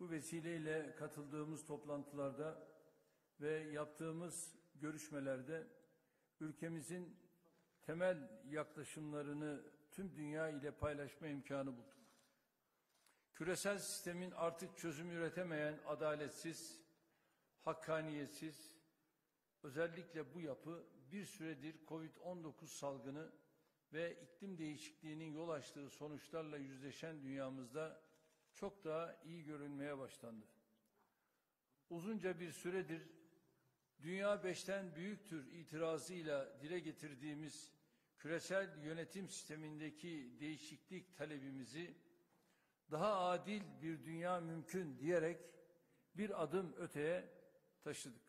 Bu vesileyle katıldığımız toplantılarda ve yaptığımız görüşmelerde ülkemizin temel yaklaşımlarını tüm dünya ile paylaşma imkanı bulduk. Küresel sistemin artık çözüm üretemeyen adaletsiz, hakkaniyetsiz, özellikle bu yapı bir süredir Covid-19 salgını ve iklim değişikliğinin yol açtığı sonuçlarla yüzleşen dünyamızda çok daha iyi görünmeye başlandı. Uzunca bir süredir dünya beşten büyüktür itirazıyla dile getirdiğimiz küresel yönetim sistemindeki değişiklik talebimizi daha adil bir dünya mümkün diyerek bir adım öteye taşıdık.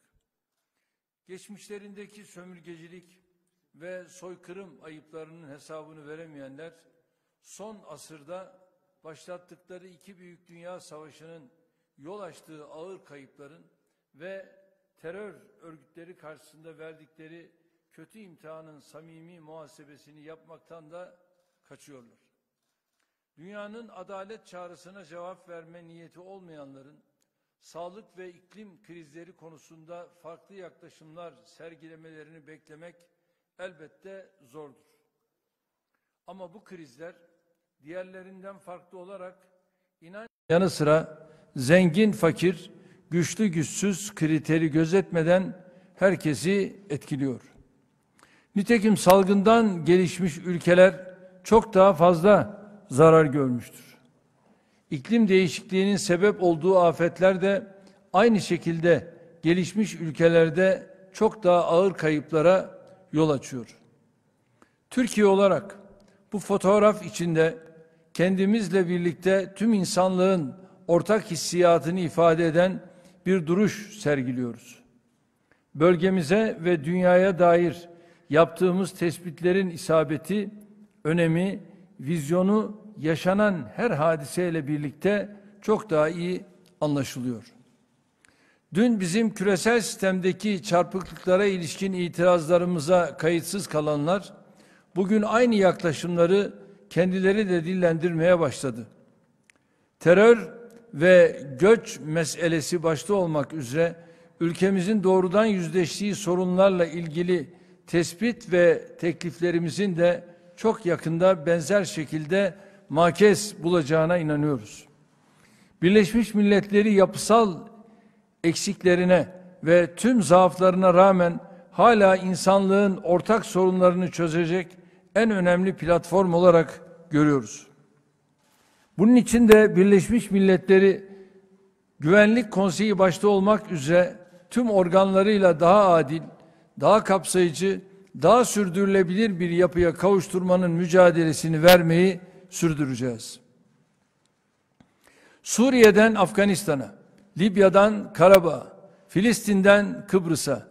Geçmişlerindeki sömürgecilik ve soykırım ayıplarının hesabını veremeyenler son asırda başlattıkları iki büyük dünya savaşının yol açtığı ağır kayıpların ve terör örgütleri karşısında verdikleri kötü imtihanın samimi muhasebesini yapmaktan da kaçıyorlar. Dünyanın adalet çağrısına cevap verme niyeti olmayanların sağlık ve iklim krizleri konusunda farklı yaklaşımlar sergilemelerini beklemek elbette zordur. Ama bu krizler diğerlerinden farklı olarak inanç yanı sıra zengin fakir, güçlü güçsüz kriteri gözetmeden herkesi etkiliyor. Nitekim salgından gelişmiş ülkeler çok daha fazla zarar görmüştür. İklim değişikliğinin sebep olduğu afetler de aynı şekilde gelişmiş ülkelerde çok daha ağır kayıplara yol açıyor. Türkiye olarak bu fotoğraf içinde kendimizle birlikte tüm insanlığın ortak hissiyatını ifade eden bir duruş sergiliyoruz. Bölgemize ve dünyaya dair yaptığımız tespitlerin isabeti, önemi, vizyonu yaşanan her hadiseyle birlikte çok daha iyi anlaşılıyor. Dün bizim küresel sistemdeki çarpıklıklara ilişkin itirazlarımıza kayıtsız kalanlar, bugün aynı yaklaşımları kendileri de dillendirmeye başladı. Terör ve göç meselesi başta olmak üzere ülkemizin doğrudan yüzleştiği sorunlarla ilgili tespit ve tekliflerimizin de çok yakında benzer şekilde makes bulacağına inanıyoruz. Birleşmiş Milletleri yapısal eksiklerine ve tüm zaaflarına rağmen hala insanlığın ortak sorunlarını çözecek en önemli platform olarak görüyoruz. Bunun için de Birleşmiş Milletleri Güvenlik Konseyi başta olmak üzere tüm organlarıyla daha adil, daha kapsayıcı, daha sürdürülebilir bir yapıya kavuşturmanın mücadelesini vermeyi sürdüreceğiz. Suriye'den Afganistan'a, Libya'dan Karabağ, Filistin'den Kıbrıs'a,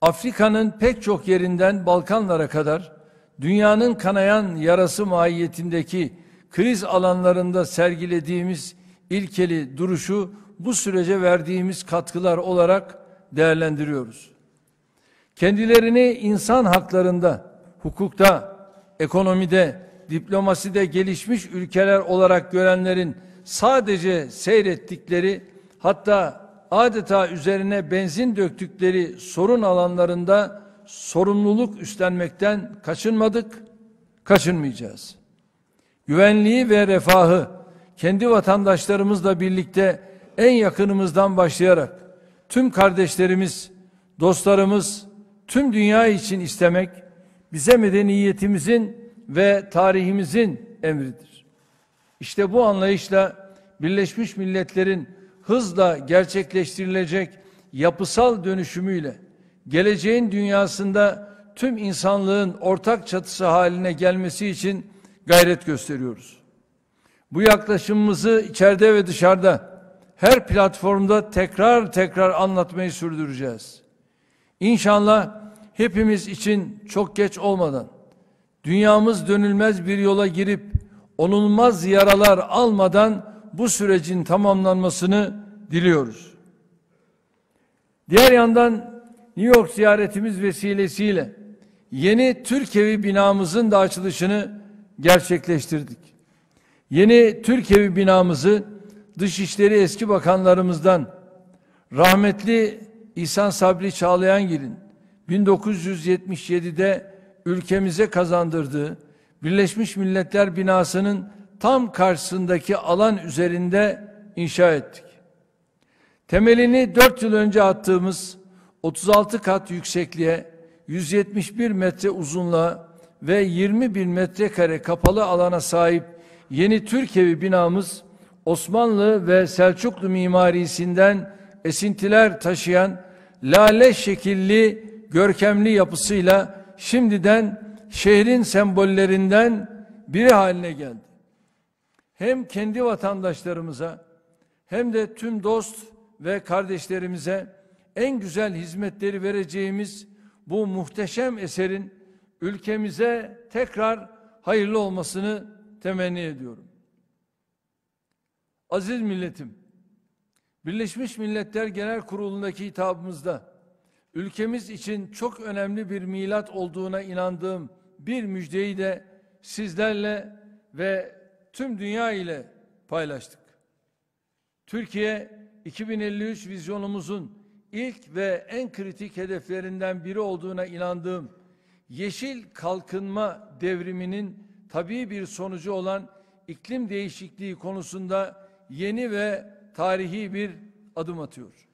Afrika'nın pek çok yerinden Balkanlara kadar dünyanın kanayan yarası mahiyetindeki kriz alanlarında sergilediğimiz ilkeli duruşu bu sürece verdiğimiz katkılar olarak değerlendiriyoruz. Kendilerini insan haklarında, hukukta, ekonomide, diplomaside gelişmiş ülkeler olarak görenlerin sadece seyrettikleri hatta adeta üzerine benzin döktükleri sorun alanlarında sorumluluk üstlenmekten kaçınmadık, kaçınmayacağız. Güvenliği ve refahı kendi vatandaşlarımızla birlikte en yakınımızdan başlayarak tüm kardeşlerimiz, dostlarımız, tüm dünya için istemek bize medeniyetimizin ve tarihimizin emridir. İşte bu anlayışla Birleşmiş Milletler'in hızla gerçekleştirilecek yapısal dönüşümüyle geleceğin dünyasında tüm insanlığın ortak çatısı haline gelmesi için gayret gösteriyoruz. Bu yaklaşımımızı içeride ve dışarıda her platformda tekrar tekrar anlatmayı sürdüreceğiz. İnşallah hepimiz için çok geç olmadan dünyamız dönülmez bir yola girip onulmaz yaralar almadan bu sürecin tamamlanmasını diliyoruz. Diğer yandan New York ziyaretimiz vesilesiyle yeni Türkiye'vi binamızın da açılışını gerçekleştirdik. Yeni Türkiye'vi binamızı Dışişleri eski bakanlarımızdan rahmetli İhsan Sabri Çağlayangil'in 1977'de ülkemize kazandırdığı Birleşmiş Milletler binasının tam karşısındaki alan üzerinde inşa ettik. Temelini dört yıl önce attığımız 36 kat yüksekliğe, 171 metre uzunluğa ve 20 bin metrekare kapalı alana sahip yeni Türkevi binamız Osmanlı ve Selçuklu mimarisinden esintiler taşıyan lale şekilli görkemli yapısıyla şimdiden şehrin sembollerinden biri haline geldi. Hem kendi vatandaşlarımıza hem de tüm dost ve kardeşlerimize en güzel hizmetleri vereceğimiz bu muhteşem eserin ülkemize tekrar hayırlı olmasını temenni ediyorum. Aziz milletim, Birleşmiş Milletler Genel Kurulu'ndaki hitabımızda ülkemiz için çok önemli bir milat olduğuna inandığım bir müjdeyi de sizlerle ve tüm dünya ile paylaştık. Türkiye 2053 vizyonumuzun ilk ve en kritik hedeflerinden biri olduğuna inandığım yeşil kalkınma devriminin tabii bir sonucu olan iklim değişikliği konusunda yeni ve tarihi bir adım atıyor.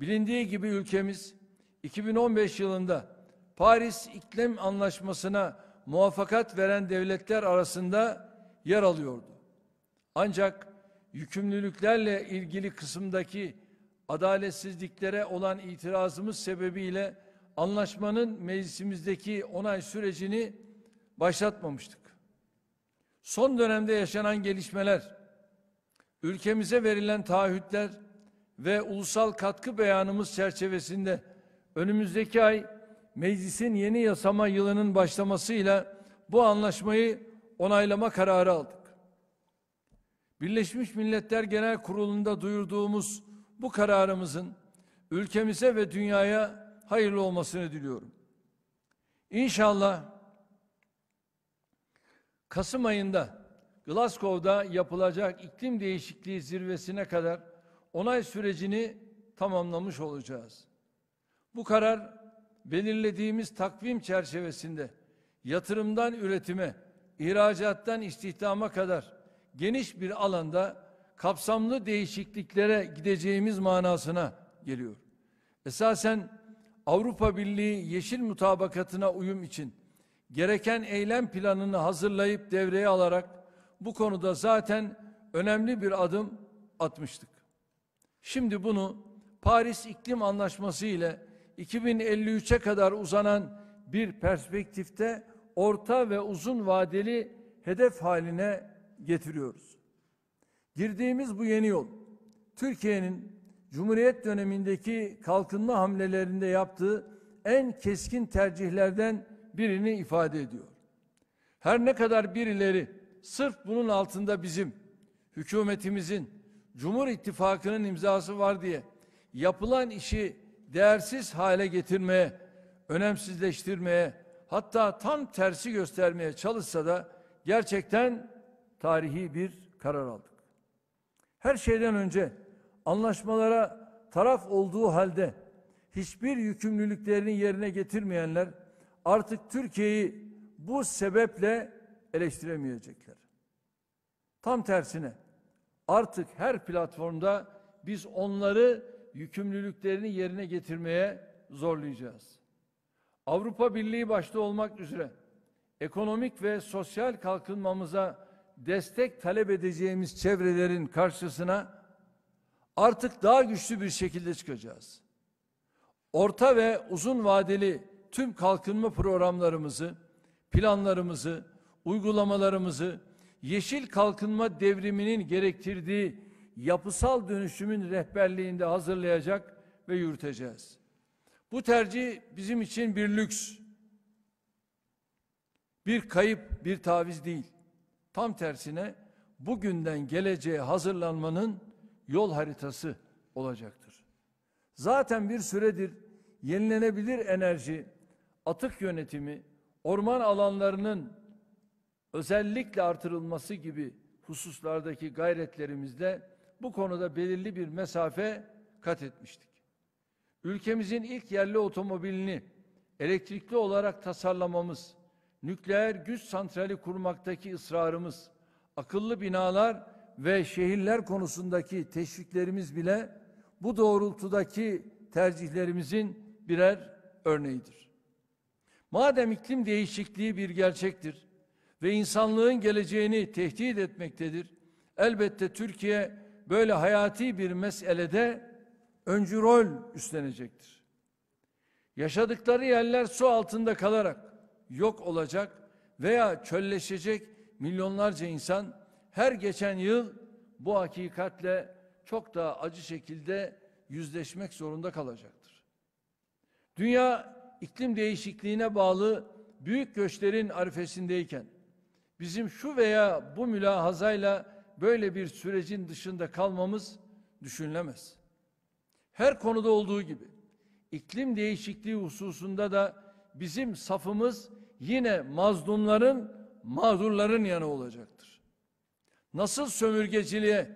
Bilindiği gibi ülkemiz 2015 yılında Paris İklim Anlaşması'na muvaffakat veren devletler arasında yer alıyordu. Ancak yükümlülüklerle ilgili kısımdaki adaletsizliklere olan itirazımız sebebiyle anlaşmanın meclisimizdeki onay sürecini başlatmamıştık. Son dönemde yaşanan gelişmeler, ülkemize verilen taahhütler ve ulusal katkı beyanımız çerçevesinde önümüzdeki ay meclisin yeni yasama yılının başlamasıyla bu anlaşmayı onaylama kararı aldık. Birleşmiş Milletler Genel Kurulu'nda duyurduğumuz bu kararımızın ülkemize ve dünyaya hayırlı olmasını diliyorum. İnşallah Kasım ayında Glasgow'da yapılacak iklim değişikliği zirvesine kadar onay sürecini tamamlamış olacağız. Bu karar belirlediğimiz takvim çerçevesinde yatırımdan üretime, ihracattan istihdama kadar geniş bir alanda kapsamlı değişikliklere gideceğimiz manasına geliyor. Esasen Avrupa Birliği yeşil mutabakatına uyum için gereken eylem planını hazırlayıp devreye alarak bu konuda zaten önemli bir adım atmıştık. Şimdi bunu Paris İklim Anlaşması ile 2053'e kadar uzanan bir perspektifte orta ve uzun vadeli hedef haline getiriyoruz. Girdiğimiz bu yeni yol, Türkiye'nin Cumhuriyet dönemindeki kalkınma hamlelerinde yaptığı en keskin tercihlerden birini ifade ediyor. Her ne kadar birileri sırf bunun altında bizim, hükümetimizin, Cumhur İttifakı'nın imzası var diye yapılan işi değersiz hale getirmeye, önemsizleştirmeye, hatta tam tersi göstermeye çalışsa da gerçekten tarihi bir karar aldık. Her şeyden önce anlaşmalara taraf olduğu halde hiçbir yükümlülüklerini yerine getirmeyenler artık Türkiye'yi bu sebeple eleştiremeyecekler. Tam tersine artık her platformda biz onları yükümlülüklerini yerine getirmeye zorlayacağız. Avrupa Birliği başta olmak üzere ekonomik ve sosyal kalkınmamıza destek talep edeceğimiz çevrelerin karşısına artık daha güçlü bir şekilde çıkacağız. Orta ve uzun vadeli tüm kalkınma programlarımızı, planlarımızı, uygulamalarımızı yeşil kalkınma devriminin gerektirdiği yapısal dönüşümün rehberliğinde hazırlayacak ve yürüteceğiz. Bu tercih bizim için bir lüks, bir kayıp, bir taviz değil. Tam tersine bugünden geleceğe hazırlanmanın yol haritası olacaktır. Zaten bir süredir yenilenebilir enerji, atık yönetimi, orman alanlarının özellikle artırılması gibi hususlardaki gayretlerimizde bu konuda belirli bir mesafe kat etmiştik. Ülkemizin ilk yerli otomobilini elektrikli olarak tasarlamamız nükleer güç santrali kurmaktaki ısrarımız, akıllı binalar ve şehirler konusundaki teşviklerimiz bile bu doğrultudaki tercihlerimizin birer örneğidir. Madem iklim değişikliği bir gerçektir ve insanlığın geleceğini tehdit etmektedir, elbette Türkiye böyle hayati bir meselede öncü rol üstlenecektir. Yaşadıkları yerler su altında kalarak yok olacak veya çölleşecek milyonlarca insan her geçen yıl bu hakikatle çok daha acı şekilde yüzleşmek zorunda kalacaktır. Dünya iklim değişikliğine bağlı büyük göçlerin arifesindeyken bizim şu veya bu mülahazayla böyle bir sürecin dışında kalmamız düşünülemez. Her konuda olduğu gibi iklim değişikliği hususunda da bizim safımız yine mazlumların, mağdurların yanı olacaktır. Nasıl sömürgeciliğe,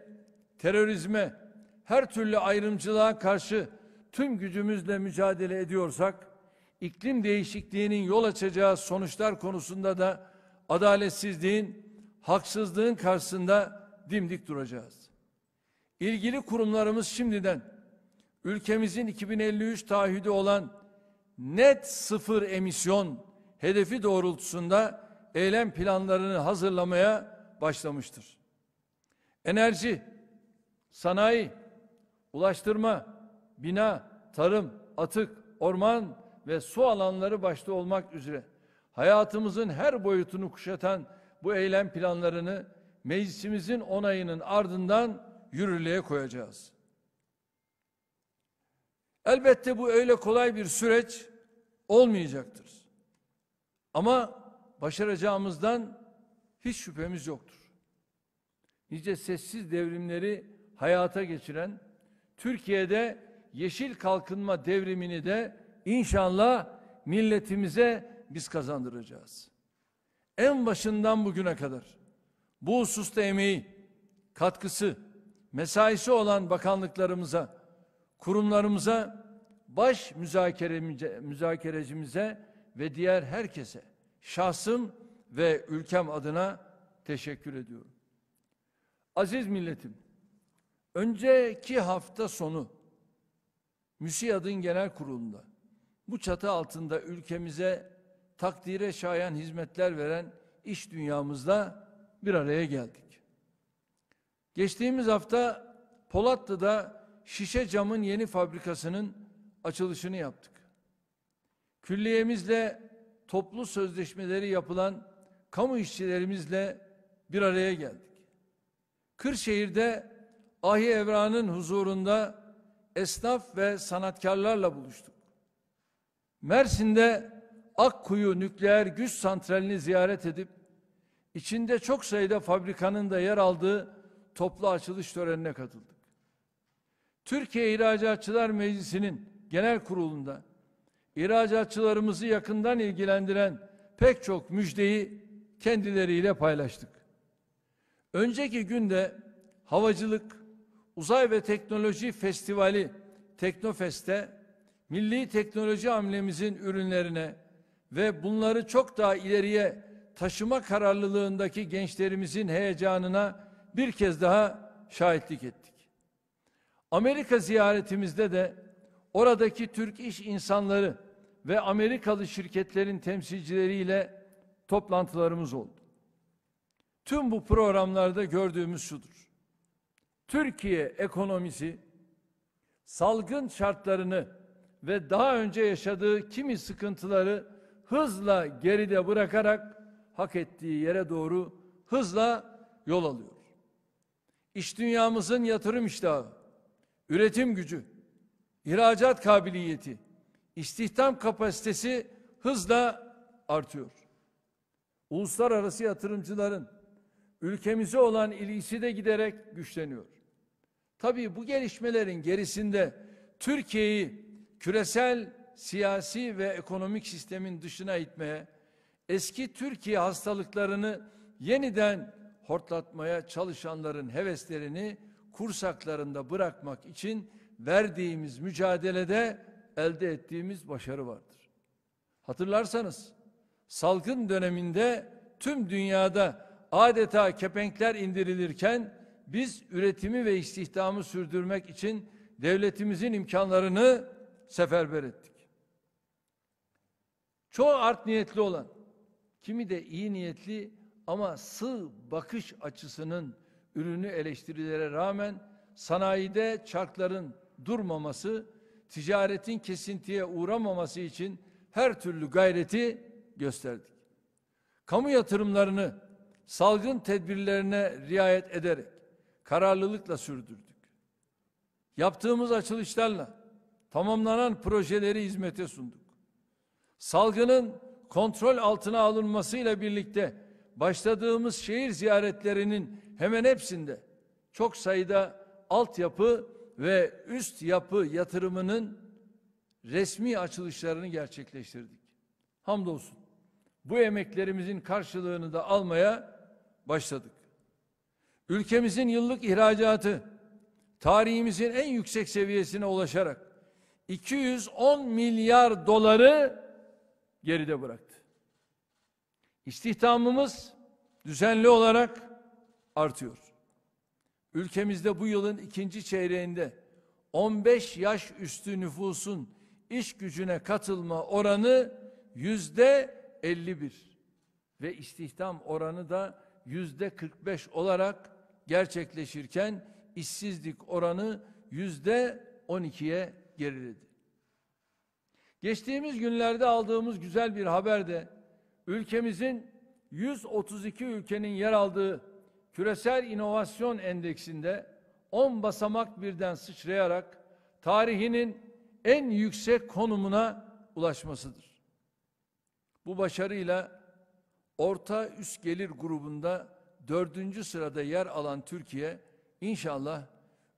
terörizme, her türlü ayrımcılığa karşı tüm gücümüzle mücadele ediyorsak, iklim değişikliğinin yol açacağı sonuçlar konusunda da adaletsizliğin, haksızlığın karşısında dimdik duracağız. İlgili kurumlarımız şimdiden ülkemizin 2053 taahhüdü olan net sıfır emisyon hedefi doğrultusunda eylem planlarını hazırlamaya başlamıştır. Enerji, sanayi, ulaştırma, bina, tarım, atık, orman ve su alanları başta olmak üzere hayatımızın her boyutunu kuşatan bu eylem planlarını meclisimizin onayının ardından yürürlüğe koyacağız. Elbette bu öyle kolay bir süreç olmayacaktır. Ama başaracağımızdan hiç şüphemiz yoktur. Nice sessiz devrimleri hayata geçiren Türkiye'de yeşil kalkınma devrimini de inşallah milletimize biz kazandıracağız. En başından bugüne kadar bu hususta emeği, katkısı, mesaisi olan bakanlıklarımıza, kurumlarımıza, baş müzakerecimize ve diğer herkese şahsım ve ülkem adına teşekkür ediyorum. Aziz milletim, önceki hafta sonu MÜSİAD'ın genel kurulunda bu çatı altında ülkemize takdire şayan hizmetler veren iş dünyamızda bir araya geldik. Geçtiğimiz hafta Polatlı'da şişe camın yeni fabrikasının açılışını yaptık. Külliyemizle toplu sözleşmeleri yapılan kamu işçilerimizle bir araya geldik. Kırşehir'de Ahi Evra'nın huzurunda esnaf ve sanatkarlarla buluştuk. Mersin'de Akkuyu Nükleer Güç Santrali'ni ziyaret edip içinde çok sayıda fabrikanın da yer aldığı toplu açılış törenine katıldık. Türkiye İhracatçılar Meclisi'nin genel kurulunda ihracatçılarımızı yakından ilgilendiren pek çok müjdeyi kendileriyle paylaştık. Önceki günde havacılık, uzay ve teknoloji festivali Teknofest'te milli teknoloji hamlemizin ürünlerine ve bunları çok daha ileriye taşıma kararlılığındaki gençlerimizin heyecanına bir kez daha şahitlik ettik. Amerika ziyaretimizde de oradaki Türk iş insanları ve Amerikalı şirketlerin temsilcileriyle toplantılarımız oldu. Tüm bu programlarda gördüğümüz şudur. Türkiye ekonomisi salgın şartlarını ve daha önce yaşadığı kimi sıkıntıları hızla geride bırakarak hak ettiği yere doğru hızla yol alıyor. İş dünyamızın yatırım iştahı, üretim gücü, ihracat kabiliyeti, istihdam kapasitesi hızla artıyor. Uluslararası yatırımcıların ülkemize olan ilgisi de giderek güçleniyor. Tabii bu gelişmelerin gerisinde Türkiye'yi küresel siyasi ve ekonomik sistemin dışına itmeye, eski Türkiye hastalıklarını yeniden hortlatmaya çalışanların heveslerini kursaklarında bırakmak için verdiğimiz mücadelede elde ettiğimiz başarı vardır. Hatırlarsanız salgın döneminde tüm dünyada adeta kepenkler indirilirken biz üretimi ve istihdamı sürdürmek için devletimizin imkanlarını seferber ettik. Çoğu art niyetli olan, kimi de iyi niyetli ama sığ bakış açısının ürünü eleştirilere rağmen sanayide çarkların durmaması ticaretin kesintiye uğramaması için her türlü gayreti gösterdik. Kamu yatırımlarını salgın tedbirlerine riayet ederek kararlılıkla sürdürdük. Yaptığımız açılışlarla tamamlanan projeleri hizmete sunduk. Salgının kontrol altına alınmasıyla birlikte başladığımız şehir ziyaretlerinin hemen hepsinde çok sayıda altyapı ve üst yapı yatırımının resmi açılışlarını gerçekleştirdik. Hamdolsun bu emeklerimizin karşılığını da almaya başladık. Ülkemizin yıllık ihracatı tarihimizin en yüksek seviyesine ulaşarak 210 milyar doları geride bıraktı. İstihdamımız düzenli olarak artıyor. Ülkemizde bu yılın ikinci çeyreğinde 15 yaş üstü nüfusun iş gücüne katılma oranı yüzde 51 ve istihdam oranı da yüzde 45 olarak gerçekleşirken işsizlik oranı yüzde 12'ye geriledi. Geçtiğimiz günlerde aldığımız güzel bir haber de ülkemizin 132 ülkenin yer aldığı küresel inovasyon endeksinde 10 basamak birden sıçrayarak tarihinin en yüksek konumuna ulaşmasıdır. Bu başarıyla orta üst gelir grubunda dördüncü sırada yer alan Türkiye inşallah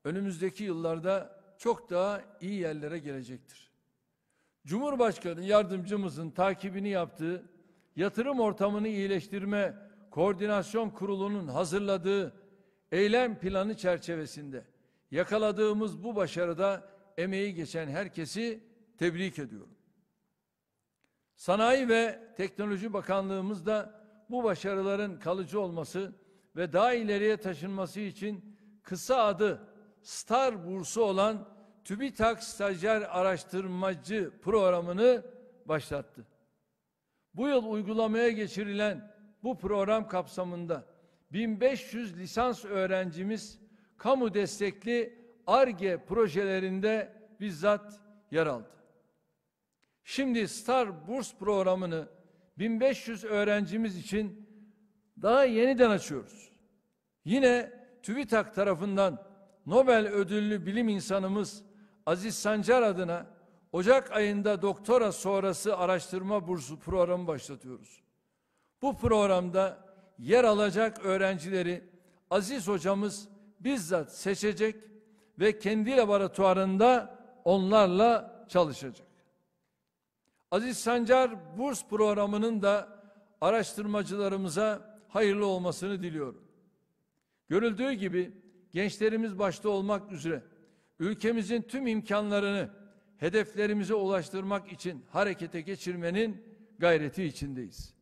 önümüzdeki yıllarda çok daha iyi yerlere gelecektir. Cumhurbaşkanı yardımcımızın takibini yaptığı yatırım ortamını iyileştirme Koordinasyon Kurulu'nun hazırladığı eylem planı çerçevesinde yakaladığımız bu başarıda emeği geçen herkesi tebrik ediyorum. Sanayi ve Teknoloji Bakanlığımız da bu başarıların kalıcı olması ve daha ileriye taşınması için kısa adı Star Bursu olan TÜBİTAK Stajyer Araştırmacı programını başlattı. Bu yıl uygulamaya geçirilen bu program kapsamında 1500 lisans öğrencimiz kamu destekli ARGE projelerinde bizzat yer aldı. Şimdi Star Burs programını 1500 öğrencimiz için daha yeniden açıyoruz. Yine TÜBİTAK tarafından Nobel ödüllü bilim insanımız Aziz Sancar adına Ocak ayında doktora sonrası araştırma bursu programı başlatıyoruz. Bu programda yer alacak öğrencileri Aziz hocamız bizzat seçecek ve kendi laboratuvarında onlarla çalışacak. Aziz Sancar burs programının da araştırmacılarımıza hayırlı olmasını diliyorum. Görüldüğü gibi gençlerimiz başta olmak üzere ülkemizin tüm imkanlarını hedeflerimize ulaştırmak için harekete geçirmenin gayreti içindeyiz.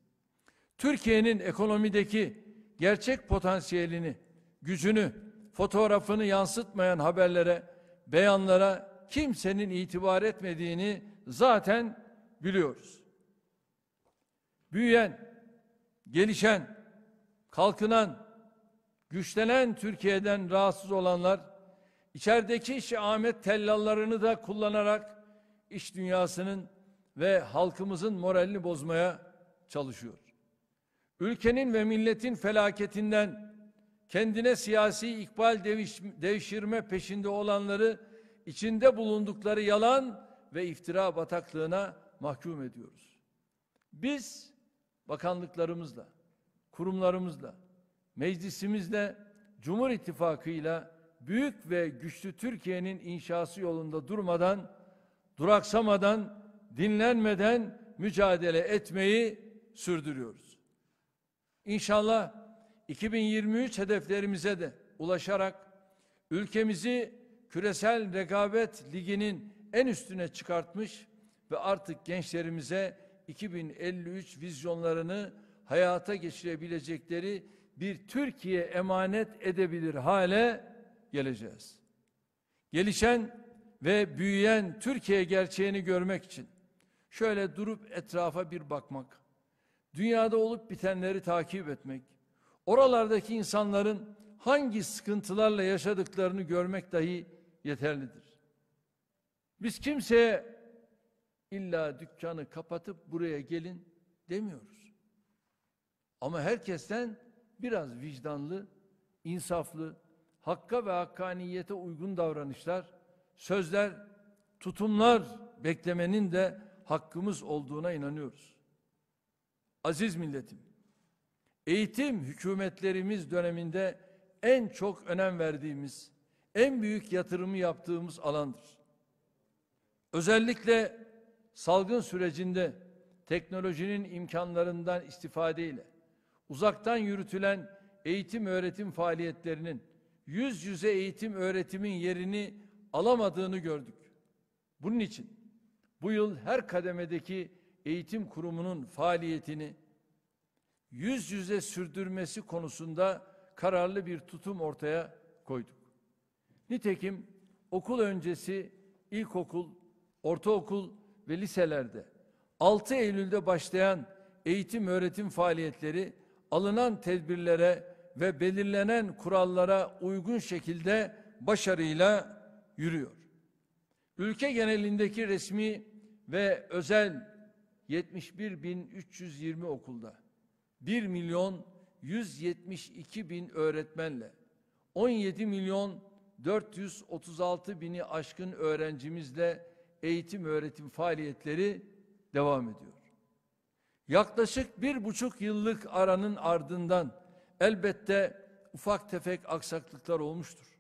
Türkiye'nin ekonomideki gerçek potansiyelini, gücünü, fotoğrafını yansıtmayan haberlere, beyanlara kimsenin itibar etmediğini zaten biliyoruz. Büyüyen, gelişen, kalkınan, güçlenen Türkiye'den rahatsız olanlar, içerideki şahmet tellallarını da kullanarak iş dünyasının ve halkımızın moralini bozmaya çalışıyor ülkenin ve milletin felaketinden kendine siyasi ikbal deviş, devşirme peşinde olanları içinde bulundukları yalan ve iftira bataklığına mahkum ediyoruz. Biz bakanlıklarımızla, kurumlarımızla, meclisimizle, Cumhur İttifakı'yla büyük ve güçlü Türkiye'nin inşası yolunda durmadan, duraksamadan, dinlenmeden mücadele etmeyi sürdürüyoruz. İnşallah 2023 hedeflerimize de ulaşarak ülkemizi küresel rekabet liginin en üstüne çıkartmış ve artık gençlerimize 2053 vizyonlarını hayata geçirebilecekleri bir Türkiye emanet edebilir hale geleceğiz. Gelişen ve büyüyen Türkiye gerçeğini görmek için şöyle durup etrafa bir bakmak dünyada olup bitenleri takip etmek, oralardaki insanların hangi sıkıntılarla yaşadıklarını görmek dahi yeterlidir. Biz kimseye illa dükkanı kapatıp buraya gelin demiyoruz. Ama herkesten biraz vicdanlı, insaflı, hakka ve hakkaniyete uygun davranışlar, sözler, tutumlar beklemenin de hakkımız olduğuna inanıyoruz. Aziz milletim, eğitim hükümetlerimiz döneminde en çok önem verdiğimiz, en büyük yatırımı yaptığımız alandır. Özellikle salgın sürecinde teknolojinin imkanlarından istifadeyle uzaktan yürütülen eğitim öğretim faaliyetlerinin yüz yüze eğitim öğretimin yerini alamadığını gördük. Bunun için bu yıl her kademedeki Eğitim Kurumu'nun faaliyetini yüz yüze sürdürmesi konusunda kararlı bir tutum ortaya koyduk. Nitekim okul öncesi ilkokul, ortaokul ve liselerde 6 Eylül'de başlayan eğitim öğretim faaliyetleri alınan tedbirlere ve belirlenen kurallara uygun şekilde başarıyla yürüyor. Ülke genelindeki resmi ve özel 71.320 okulda 1 milyon 172 bin öğretmenle 17 milyon 436 bini aşkın öğrencimizle eğitim öğretim faaliyetleri devam ediyor. Yaklaşık bir buçuk yıllık aranın ardından elbette ufak tefek aksaklıklar olmuştur.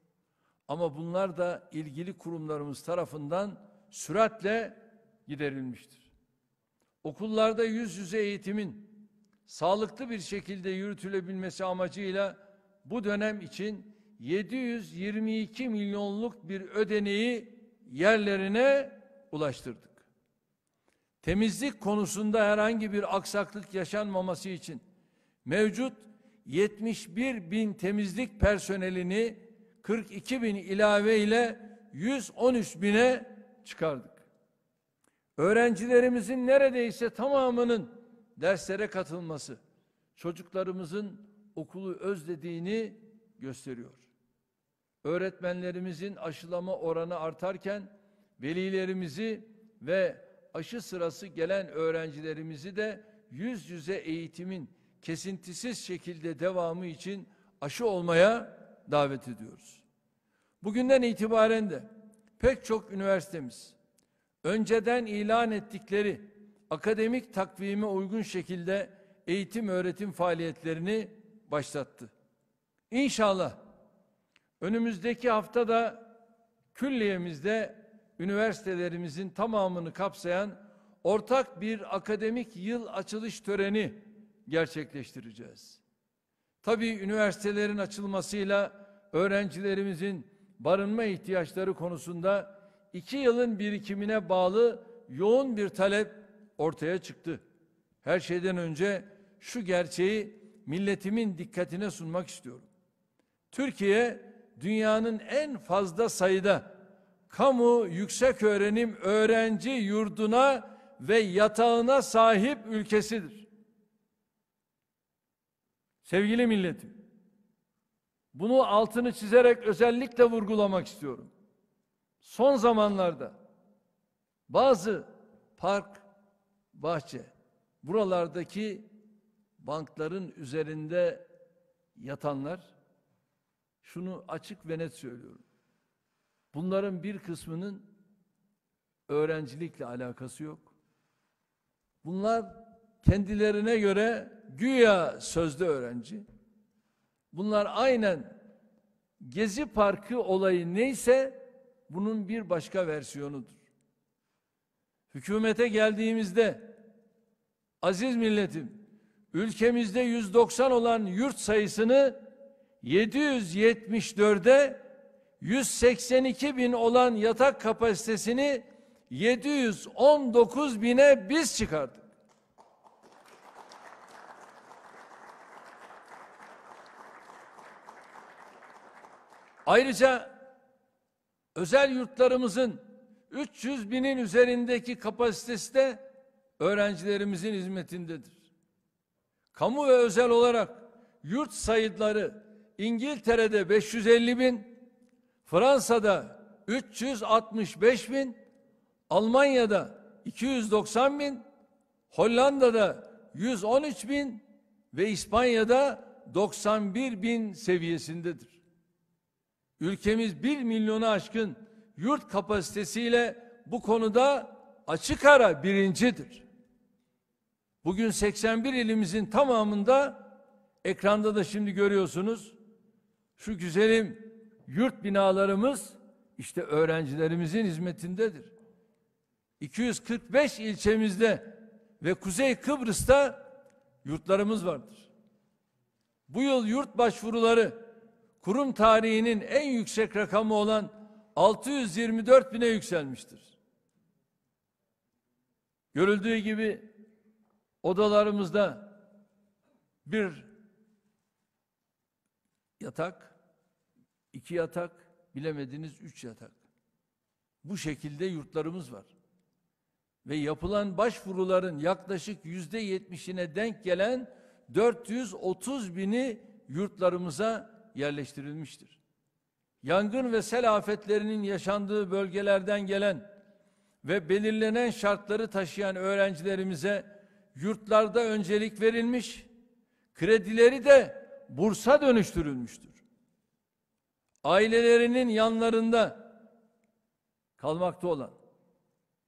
Ama bunlar da ilgili kurumlarımız tarafından süratle giderilmiştir okullarda yüz yüze eğitimin sağlıklı bir şekilde yürütülebilmesi amacıyla bu dönem için 722 milyonluk bir ödeneği yerlerine ulaştırdık. Temizlik konusunda herhangi bir aksaklık yaşanmaması için mevcut 71 bin temizlik personelini 42 bin ilave ile 113 bine çıkardık öğrencilerimizin neredeyse tamamının derslere katılması çocuklarımızın okulu özlediğini gösteriyor. Öğretmenlerimizin aşılama oranı artarken velilerimizi ve aşı sırası gelen öğrencilerimizi de yüz yüze eğitimin kesintisiz şekilde devamı için aşı olmaya davet ediyoruz. Bugünden itibaren de pek çok üniversitemiz önceden ilan ettikleri akademik takvime uygun şekilde eğitim öğretim faaliyetlerini başlattı. İnşallah önümüzdeki hafta da külliyemizde üniversitelerimizin tamamını kapsayan ortak bir akademik yıl açılış töreni gerçekleştireceğiz. Tabii üniversitelerin açılmasıyla öğrencilerimizin barınma ihtiyaçları konusunda iki yılın birikimine bağlı yoğun bir talep ortaya çıktı. Her şeyden önce şu gerçeği milletimin dikkatine sunmak istiyorum. Türkiye dünyanın en fazla sayıda kamu yüksek öğrenim öğrenci yurduna ve yatağına sahip ülkesidir. Sevgili milletim, bunu altını çizerek özellikle vurgulamak istiyorum son zamanlarda bazı park, bahçe buralardaki bankların üzerinde yatanlar şunu açık ve net söylüyorum. Bunların bir kısmının öğrencilikle alakası yok. Bunlar kendilerine göre güya sözde öğrenci. Bunlar aynen Gezi Parkı olayı neyse bunun bir başka versiyonudur. Hükümete geldiğimizde aziz milletim ülkemizde 190 olan yurt sayısını 774'e 182 bin olan yatak kapasitesini 719 bine biz çıkardık. Ayrıca özel yurtlarımızın 300 binin üzerindeki kapasitesi de öğrencilerimizin hizmetindedir. Kamu ve özel olarak yurt sayıtları İngiltere'de 550 bin, Fransa'da 365 bin, Almanya'da 290 bin, Hollanda'da 113 bin ve İspanya'da 91 bin seviyesindedir. Ülkemiz bir milyonu aşkın yurt kapasitesiyle bu konuda açık ara birincidir. Bugün 81 ilimizin tamamında ekranda da şimdi görüyorsunuz şu güzelim yurt binalarımız işte öğrencilerimizin hizmetindedir. 245 ilçemizde ve Kuzey Kıbrıs'ta yurtlarımız vardır. Bu yıl yurt başvuruları kurum tarihinin en yüksek rakamı olan 624 bine yükselmiştir. Görüldüğü gibi odalarımızda bir yatak, iki yatak, bilemediniz üç yatak. Bu şekilde yurtlarımız var. Ve yapılan başvuruların yaklaşık yüzde yetmişine denk gelen 430 bini yurtlarımıza yerleştirilmiştir. Yangın ve sel afetlerinin yaşandığı bölgelerden gelen ve belirlenen şartları taşıyan öğrencilerimize yurtlarda öncelik verilmiş, kredileri de bursa dönüştürülmüştür. Ailelerinin yanlarında kalmakta olan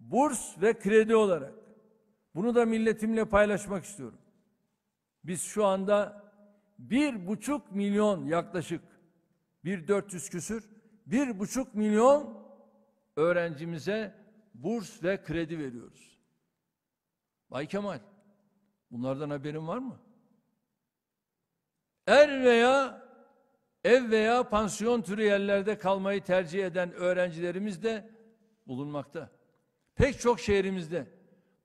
burs ve kredi olarak bunu da milletimle paylaşmak istiyorum. Biz şu anda bir buçuk milyon yaklaşık bir dört yüz küsür bir buçuk milyon öğrencimize burs ve kredi veriyoruz. Bay Kemal bunlardan haberin var mı? Er veya ev veya pansiyon türü yerlerde kalmayı tercih eden öğrencilerimiz de bulunmakta. Pek çok şehrimizde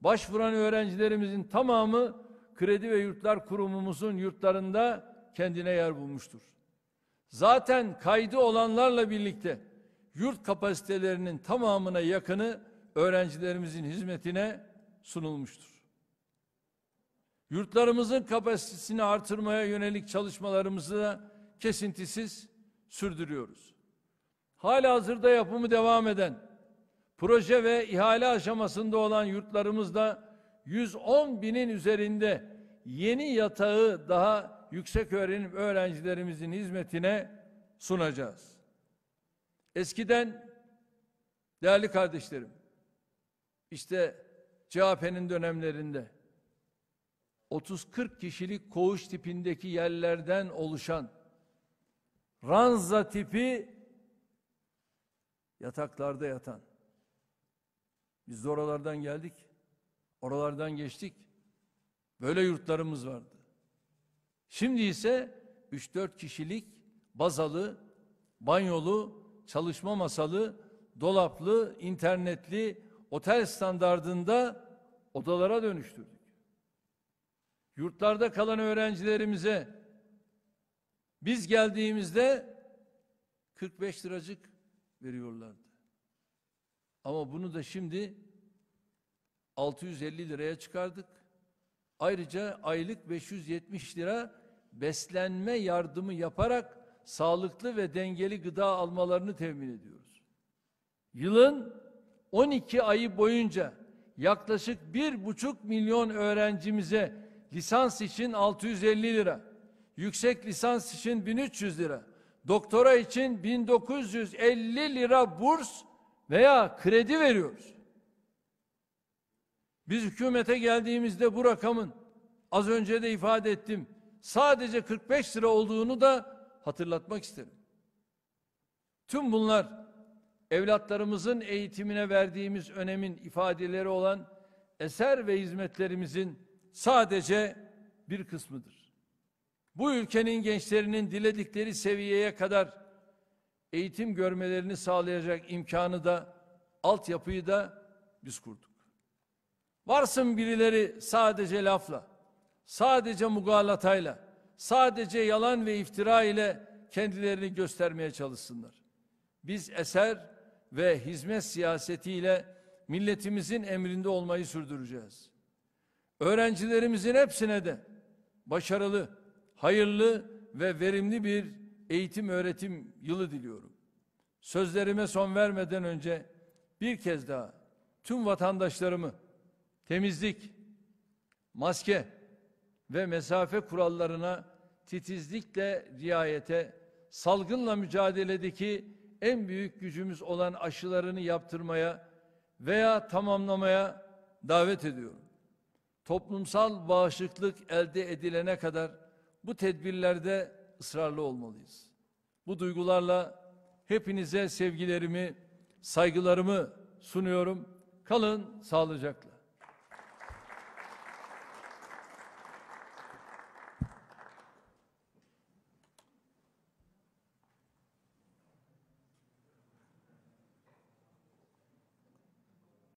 başvuran öğrencilerimizin tamamı Kredi ve Yurtlar Kurumumuzun yurtlarında kendine yer bulmuştur. Zaten kaydı olanlarla birlikte yurt kapasitelerinin tamamına yakını öğrencilerimizin hizmetine sunulmuştur. Yurtlarımızın kapasitesini artırmaya yönelik çalışmalarımızı da kesintisiz sürdürüyoruz. Hala hazırda yapımı devam eden, proje ve ihale aşamasında olan yurtlarımızda 110 binin üzerinde yeni yatağı daha yüksek öğrenim öğrencilerimizin hizmetine sunacağız. Eskiden değerli kardeşlerim işte CHP'nin dönemlerinde 30-40 kişilik koğuş tipindeki yerlerden oluşan ranza tipi yataklarda yatan. Biz oralardan geldik. Oralardan geçtik. Böyle yurtlarımız vardı. Şimdi ise 3-4 kişilik bazalı, banyolu, çalışma masalı, dolaplı, internetli, otel standardında odalara dönüştürdük. Yurtlarda kalan öğrencilerimize biz geldiğimizde 45 liracık veriyorlardı. Ama bunu da şimdi 650 liraya çıkardık. Ayrıca aylık 570 lira beslenme yardımı yaparak sağlıklı ve dengeli gıda almalarını temin ediyoruz. Yılın 12 ayı boyunca yaklaşık 1,5 milyon öğrencimize lisans için 650 lira, yüksek lisans için 1300 lira, doktora için 1950 lira burs veya kredi veriyoruz. Biz hükümete geldiğimizde bu rakamın az önce de ifade ettim sadece 45 lira olduğunu da hatırlatmak isterim. Tüm bunlar evlatlarımızın eğitimine verdiğimiz önemin ifadeleri olan eser ve hizmetlerimizin sadece bir kısmıdır. Bu ülkenin gençlerinin diledikleri seviyeye kadar eğitim görmelerini sağlayacak imkanı da altyapıyı da biz kurduk. Varsın birileri sadece lafla, sadece mugalatayla, sadece yalan ve iftira ile kendilerini göstermeye çalışsınlar. Biz eser ve hizmet siyasetiyle milletimizin emrinde olmayı sürdüreceğiz. Öğrencilerimizin hepsine de başarılı, hayırlı ve verimli bir eğitim öğretim yılı diliyorum. Sözlerime son vermeden önce bir kez daha tüm vatandaşlarımı temizlik, maske ve mesafe kurallarına titizlikle riayete, salgınla mücadeledeki en büyük gücümüz olan aşılarını yaptırmaya veya tamamlamaya davet ediyorum. Toplumsal bağışıklık elde edilene kadar bu tedbirlerde ısrarlı olmalıyız. Bu duygularla hepinize sevgilerimi, saygılarımı sunuyorum. Kalın sağlıcakla.